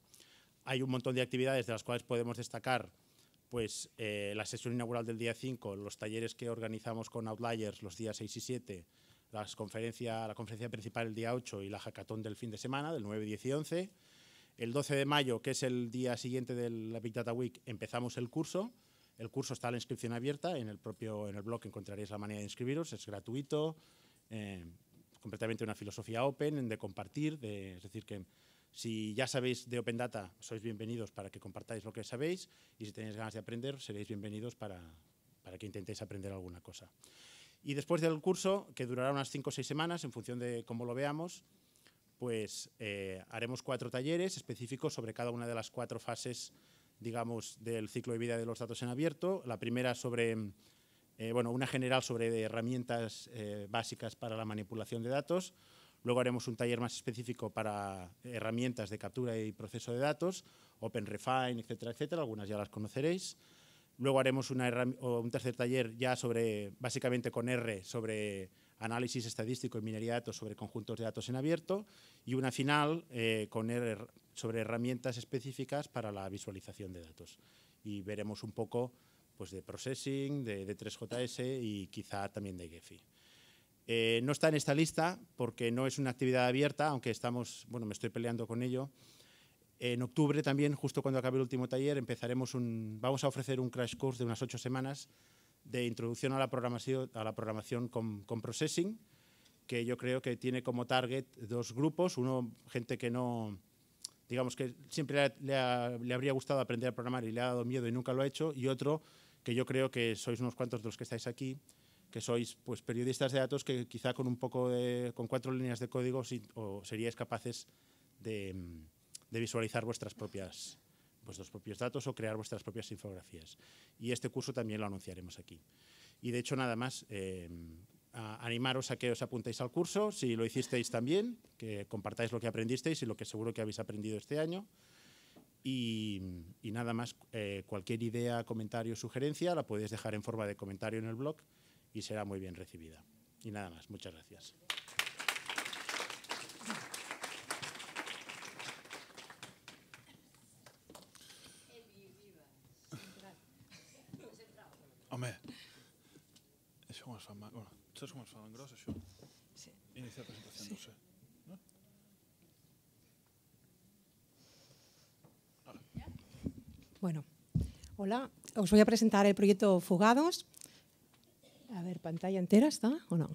hay un montón de actividades de las cuales podemos destacar pues, eh, la sesión inaugural del día 5, los talleres que organizamos con Outliers los días 6 y 7, las conferencia, la conferencia principal el día 8 y la hackathon del fin de semana, del 9, 10 y 11. El 12 de mayo, que es el día siguiente de la Big Data Week, empezamos el curso. El curso está a la inscripción abierta, en el propio en el blog encontraréis la manera de inscribiros, es gratuito. Eh, completamente una filosofía open, de compartir, de, es decir, que si ya sabéis de Open Data, sois bienvenidos para que compartáis lo que sabéis y si tenéis ganas de aprender, seréis bienvenidos para, para que intentéis aprender alguna cosa. Y después del curso, que durará unas 5 o 6 semanas, en función de cómo lo veamos, pues eh, haremos cuatro talleres específicos sobre cada una de las cuatro fases, digamos, del ciclo de vida de los datos en abierto. La primera sobre eh, bueno, una general sobre herramientas eh, básicas para la manipulación de datos, luego haremos un taller más específico para herramientas de captura y proceso de datos, OpenRefine, etcétera, etcétera, algunas ya las conoceréis. Luego haremos un tercer taller ya sobre, básicamente con R, sobre análisis estadístico y minería de datos sobre conjuntos de datos en abierto y una final eh, con R sobre herramientas específicas para la visualización de datos. Y veremos un poco pues de Processing, de, 3JS y quizá también de Gephi. Eh, no está en esta lista porque no es una actividad abierta, aunque estamos, bueno, me estoy peleando con ello. En octubre también, justo cuando acabe el último taller, empezaremos un, vamos a ofrecer un crash course de unas ocho semanas de introducción a la programación, a la programación con, Processing, que yo creo que tiene como target dos grupos. Uno, gente que no, digamos que siempre le, le, habría gustado aprender a programar y le ha dado miedo y nunca lo ha hecho, y otro, que yo creo que sois unos cuantos de los que estáis aquí, que sois pues, periodistas de datos que quizá con un poco con cuatro líneas de código seríais capaces de, visualizar vuestras propias vuestros propios datos o crear vuestras propias infografías. Y este curso también lo anunciaremos aquí. Y de hecho, nada más, eh, animaros a que os apuntéis al curso, si lo hicisteis también, que compartáis lo que aprendisteis y lo que seguro que habéis aprendido este año. Y, nada más, eh, cualquier idea, comentario, sugerencia la podéis dejar en forma de comentario en el blog y será muy bien recibida. Y nada más, muchas gracias. Iniciar os voy a presentar el proyecto Fugados. A ver, pantalla entera está o no?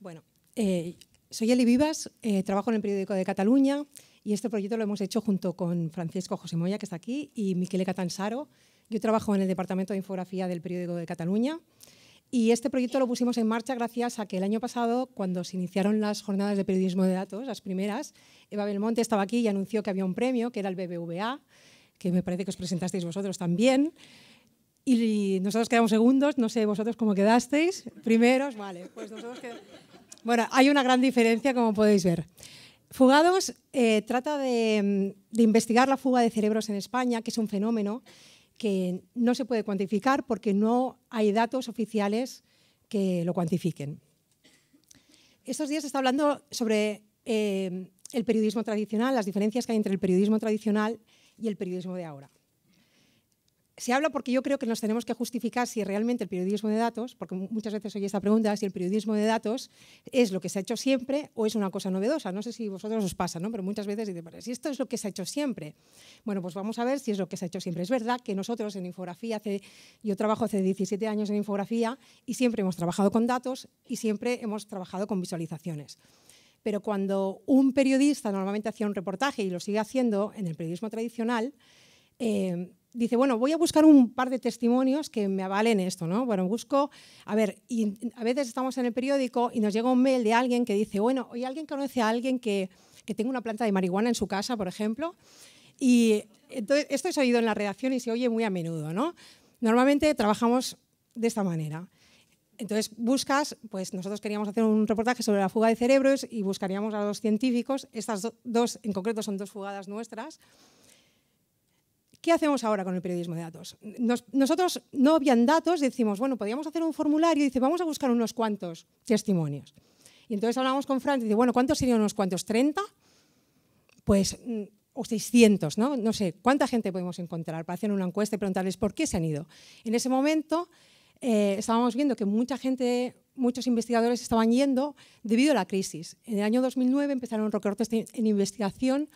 Bueno, eh, soy Eli Vivas, eh, trabajo en el periódico de Cataluña y este proyecto lo hemos hecho junto con Francisco José Moya, que está aquí, y Miquel Catanzaro. Yo trabajo en el Departamento de Infografía del Periódico de Cataluña y este proyecto lo pusimos en marcha gracias a que el año pasado, cuando se iniciaron las jornadas de periodismo de datos, las primeras, Eva Belmonte estaba aquí y anunció que había un premio, que era el BBVA, que me parece que os presentasteis vosotros también. Y nosotros quedamos segundos, no sé vosotros cómo quedasteis. Primeros, vale, pues nosotros quedamos. Bueno, hay una gran diferencia, como podéis ver. Fugados eh, trata mm, de investigar la fuga de cerebros en España, que es un fenómeno que no se puede cuantificar porque no hay datos oficiales que lo cuantifiquen. Estos días se está hablando sobre eh, el periodismo tradicional, las diferencias que hay entre el periodismo tradicional y el periodismo de ahora se habla porque yo creo que nos tenemos que justificar si realmente el periodismo de datos, porque muchas veces oye esta pregunta, si el periodismo de datos es lo que se ha hecho siempre o es una cosa novedosa. No sé si vosotros os pasa, ¿no? pero muchas veces dicen, pero si esto es lo que se ha hecho siempre. Bueno, pues vamos a ver si es lo que se ha hecho siempre. Es verdad que nosotros en infografía, hace, yo trabajo hace 17 años en infografía y siempre hemos trabajado con datos y siempre hemos trabajado con visualizaciones pero cuando un periodista normalmente hacía un reportaje y lo sigue haciendo en el periodismo tradicional, eh, dice, bueno, voy a buscar un par de testimonios que me avalen esto, ¿no? Bueno, busco, a ver, y a veces estamos en el periódico y nos llega un mail de alguien que dice, bueno, hoy alguien conoce a alguien que, que tenga una planta de marihuana en su casa, por ejemplo, y esto es oído en la redacción y se oye muy a menudo, ¿no? Normalmente trabajamos de esta manera. Entonces buscas, pues nosotros queríamos hacer un reportaje sobre la fuga de cerebros y buscaríamos a los científicos, estas dos en concreto son dos fugadas nuestras, ¿Qué hacemos ahora con el periodismo de datos? nosotros no habían datos, decimos, bueno, podríamos hacer un formulario y dice, vamos a buscar unos cuantos testimonios. Y entonces hablamos con Fran y dice, bueno, ¿cuántos serían unos cuantos? ¿30? Pues, mm, o 600, ¿no? No sé, ¿cuánta gente podemos encontrar para hacer una encuesta y preguntarles por qué se han ido? En ese momento eh, estábamos viendo que mucha gente, muchos investigadores estaban yendo debido a la crisis. En el año 2009 empezaron recortes en investigación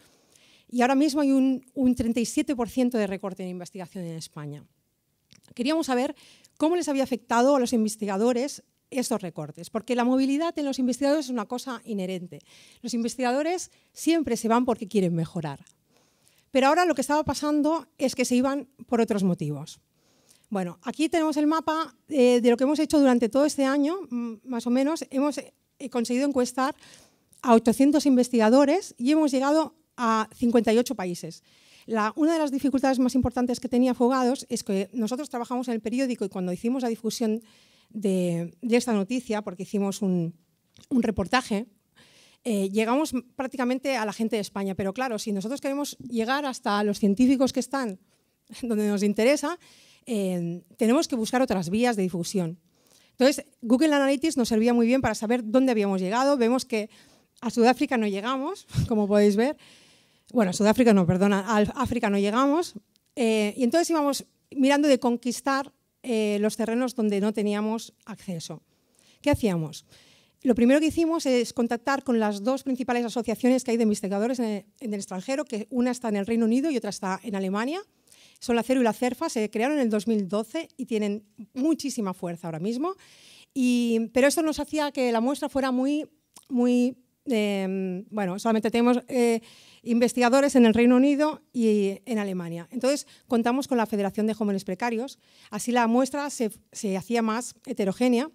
y ahora mismo hay un, 37% de recorte en investigación en España. Queríamos saber cómo les había afectado a los investigadores estos recortes, porque la movilidad en los investigadores es una cosa inherente. Los investigadores siempre se van porque quieren mejorar. Pero ahora lo que estaba pasando es que se iban por otros motivos. Bueno, aquí tenemos el mapa eh, de lo que hemos hecho durante todo este año, mm, más o menos. Hemos eh, conseguido encuestar a 800 investigadores y hemos llegado a 58 países. La, una de las dificultades más importantes que tenía Fogados es que nosotros trabajamos en el periódico y cuando hicimos la difusión de, esta noticia, porque hicimos un, reportaje, eh, llegamos prácticamente a la gente de España. Pero claro, si nosotros queremos llegar hasta los científicos que están donde nos interesa, eh, tenemos que buscar otras vías de difusión. Entonces, Google Analytics nos servía muy bien para saber dónde habíamos llegado. Vemos que a Sudáfrica no llegamos, como podéis ver bueno, Sudáfrica no, perdona, a África no llegamos. Eh, y entonces íbamos mirando de conquistar eh, los terrenos donde no teníamos acceso. ¿Qué hacíamos? Lo primero que hicimos es contactar con las dos principales asociaciones que hay de investigadores en el, extranjero, que una está en el Reino Unido y otra está en Alemania. Son la CERU y la CERFA, se crearon en el 2012 y tienen muchísima fuerza ahora mismo. pero esto nos hacía que la muestra fuera muy, muy Em, bueno, solamente tenemos eh, investigadores en el Reino Unido y en Alemania. Entonces, contamos con la Federación de Jóvenes Precarios, así la muestra se, hacía más heterogénea.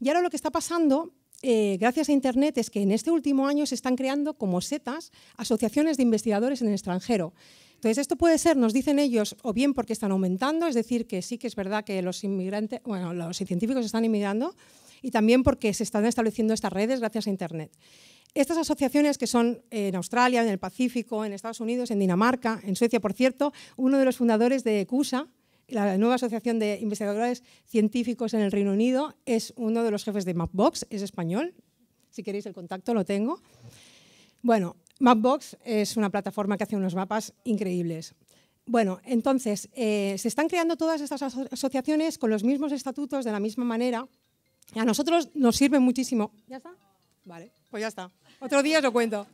Y ahora lo que está pasando, eh, gracias a Internet, es que en este último año se están creando como setas asociaciones de investigadores en el extranjero. Entonces, esto puede ser, nos dicen ellos, o bien porque están aumentando, es decir, que sí que es verdad que los inmigrantes, los científicos están inmigrando, y también porque se están estableciendo estas redes gracias a Internet. Estas asociaciones que son en Australia, en el Pacífico, en Estados Unidos, en Dinamarca, en Suecia, por cierto, uno de los fundadores de CUSA, la nueva asociación de investigadores científicos en el Reino Unido, es uno de los jefes de Mapbox, es español. Si queréis el contacto, lo tengo. Bueno, Mapbox es una plataforma que hace unos mapas increíbles. Bueno, entonces, eh, se están creando todas estas asociaciones con los mismos estatutos, de la misma manera. A nosotros nos sirve muchísimo. ¿Ya está? Vale, pues ya está. Otro día os lo cuento.